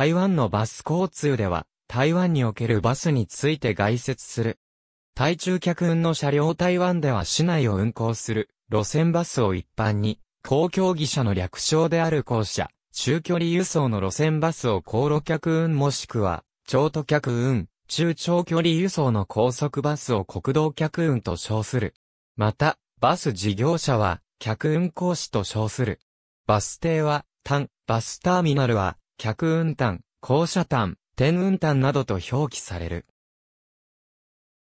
台湾のバス交通では、台湾におけるバスについて外説する。台中客運の車両台湾では市内を運行する路線バスを一般に、公共技者の略称である校舎、中距離輸送の路線バスを航路客運もしくは、長途客運、中長距離輸送の高速バスを国道客運と称する。また、バス事業者は、客運行士と称する。バス停は、単、バスターミナルは、客運単、降車単、天運単などと表記される。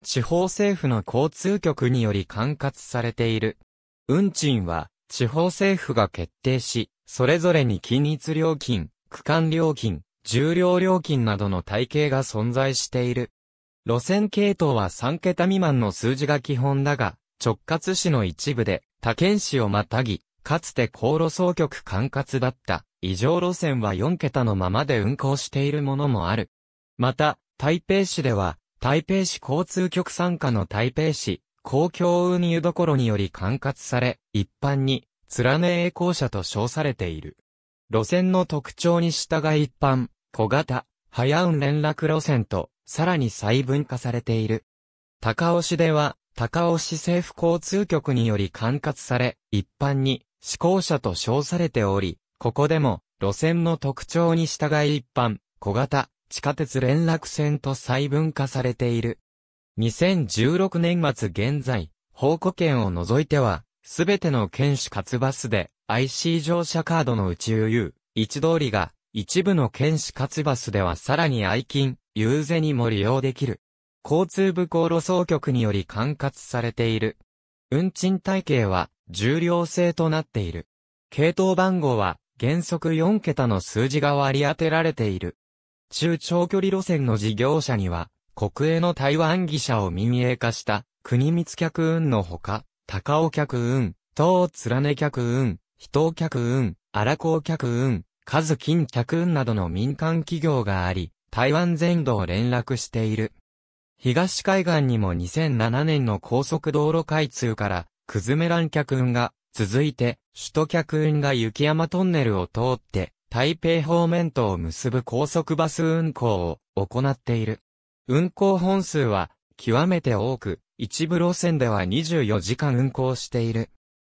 地方政府の交通局により管轄されている。運賃は、地方政府が決定し、それぞれに均一料金、区間料金、重量料金などの体系が存在している。路線系統は3桁未満の数字が基本だが、直轄市の一部で、他県市をまたぎ、かつて航路総局管轄だった異常路線は4桁のままで運行しているものもある。また、台北市では、台北市交通局参加の台北市公共運輸どころにより管轄され、一般に、連ね栄光車と称されている。路線の特徴に従い一般、小型、早運連絡路線と、さらに細分化されている。高尾市では、高尾市政府交通局により管轄され、一般に、思考者と称されており、ここでも、路線の特徴に従い一般、小型、地下鉄連絡線と細分化されている。2016年末現在、宝庫券を除いては、すべての県市活バスで IC 乗車カードの宙遊、一通りが、一部の県市活バスではさらに愛金、ユーゼにも利用できる。交通部航路総局により管轄されている。運賃体系は、重量制となっている。系統番号は原則4桁の数字が割り当てられている。中長距離路線の事業者には、国営の台湾技者を民営化した、国密客運のほか、高尾客運、東連ね客運、秘東客運、荒港客運、数金客運などの民間企業があり、台湾全土を連絡している。東海岸にも2007年の高速道路開通からくずめン客運が、続いて、首都客運が雪山トンネルを通って、台北方面とを結ぶ高速バス運行を行っている。運行本数は、極めて多く、一部路線では24時間運行している。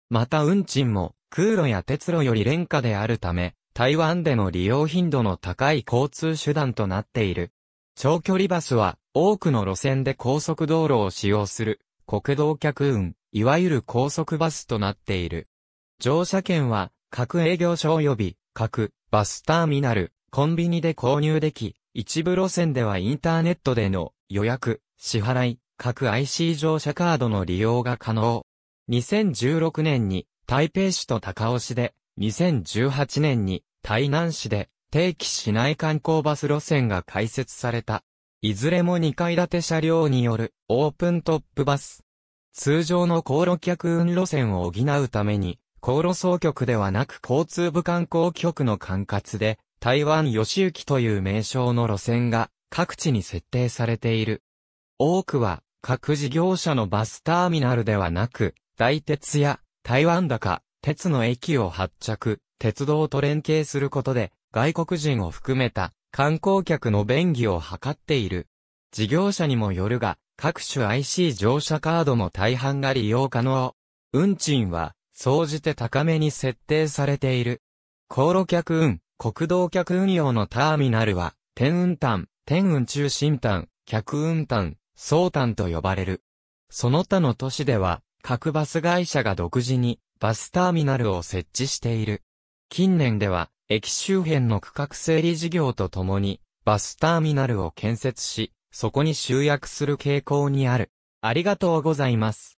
また運賃も、空路や鉄路より廉価であるため、台湾での利用頻度の高い交通手段となっている。長距離バスは、多くの路線で高速道路を使用する、国道客運、いわゆる高速バスとなっている。乗車券は、各営業所及び、各、バスターミナル、コンビニで購入でき、一部路線ではインターネットでの予約、支払い、各 IC 乗車カードの利用が可能。2016年に台北市と高尾市で、2018年に台南市で定期市内観光バス路線が開設された。いずれも2階建て車両によるオープントップバス。通常の航路客運路線を補うために、航路総局ではなく交通部観光局の管轄で、台湾吉行という名称の路線が各地に設定されている。多くは各事業者のバスターミナルではなく、大鉄や台湾高、鉄の駅を発着、鉄道と連携することで外国人を含めた観光客の便宜を図っている。事業者にもよるが、各種 IC 乗車カードも大半が利用可能。運賃は、総じて高めに設定されている。航路客運、国道客運用のターミナルは、天運端、天運中心端、客運端、総端と呼ばれる。その他の都市では、各バス会社が独自に、バスターミナルを設置している。近年では、駅周辺の区画整理事業とともに、バスターミナルを建設し、そこに集約する傾向にある。ありがとうございます。